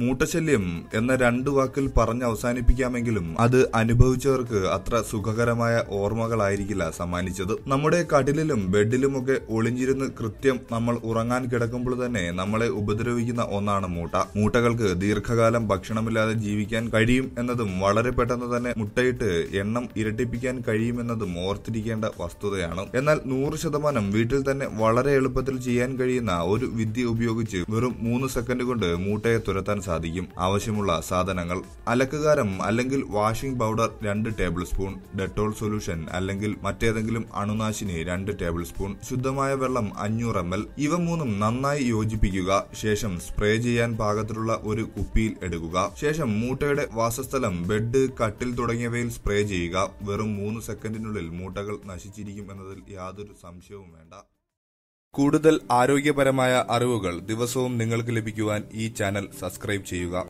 മൂട്ടശല്യം എന്ന രണ്ടു വാക്കിൽ പറഞ്ഞ് അവസാനിപ്പിക്കാമെങ്കിലും അത് അനുഭവിച്ചവർക്ക് അത്ര സുഖകരമായ ഓർമ്മകളായിരിക്കില്ല സമ്മാനിച്ചത് നമ്മുടെ കട്ടിലിലും ബെഡിലുമൊക്കെ ഒളിഞ്ഞിരുന്ന് കൃത്യം നമ്മൾ ഉറങ്ങാൻ കിടക്കുമ്പോൾ തന്നെ നമ്മളെ ഉപദ്രവിക്കുന്ന ഒന്നാണ് മൂട്ട മൂട്ടകൾക്ക് ദീർഘകാലം ഭക്ഷണമില്ലാതെ ജീവിക്കാൻ കഴിയും എന്നതും വളരെ പെട്ടെന്ന് തന്നെ മുട്ടയിട്ട് എണ്ണം ഇരട്ടിപ്പിക്കാൻ കഴിയുമെന്നതും ഓർത്തിരിക്കേണ്ട വസ്തുതയാണ് എന്നാൽ നൂറ് ശതമാനം വീട്ടിൽ തന്നെ വളരെ എളുപ്പത്തിൽ ചെയ്യാൻ കഴിയുന്ന ഒരു വിദ്യ ഉപയോഗിച്ച് വെറും മൂന്ന് സെക്കൻഡ് കൊണ്ട് മൂട്ടയെ തുരത്താൻ സാധിക്കും ആവശ്യമുള്ള സാധനങ്ങൾ അലക്കുകാരം അല്ലെങ്കിൽ വാഷിംഗ് പൗഡർ രണ്ട് ടേബിൾ സ്പൂൺ ഡെറ്റോൾ സൊല്യൂഷൻ അല്ലെങ്കിൽ മറ്റേതെങ്കിലും അണുനാശിനി രണ്ട് ടേബിൾ സ്പൂൺ ശുദ്ധമായ വെള്ളം അഞ്ഞൂറ് എം എൽ ഇവ മൂന്നും നന്നായി യോജിപ്പിക്കുക ശേഷം സ്പ്രേ ചെയ്യാൻ പാകത്തിലുള്ള ഒരു കുപ്പിയിൽ എടുക്കുക ശേഷം മൂട്ടയുടെ വാസസ്ഥലം ബെഡ് കട്ടിൽ തുടങ്ങിയവയിൽ സ്പ്രേ ചെയ്യുക വെറും മൂന്ന് സെക്കൻഡിനുള്ളിൽ മൂട്ടകൾ നശിച്ചിരിക്കും എന്നതിൽ യാതൊരു സംശയവും വേണ്ട കൂടുതൽ ആരോഗ്യപരമായ അറിവുകൾ ദിവസവും നിങ്ങൾക്ക് ലഭിക്കുവാൻ ഈ ചാനൽ സബ്സ്ക്രൈബ് ചെയ്യുക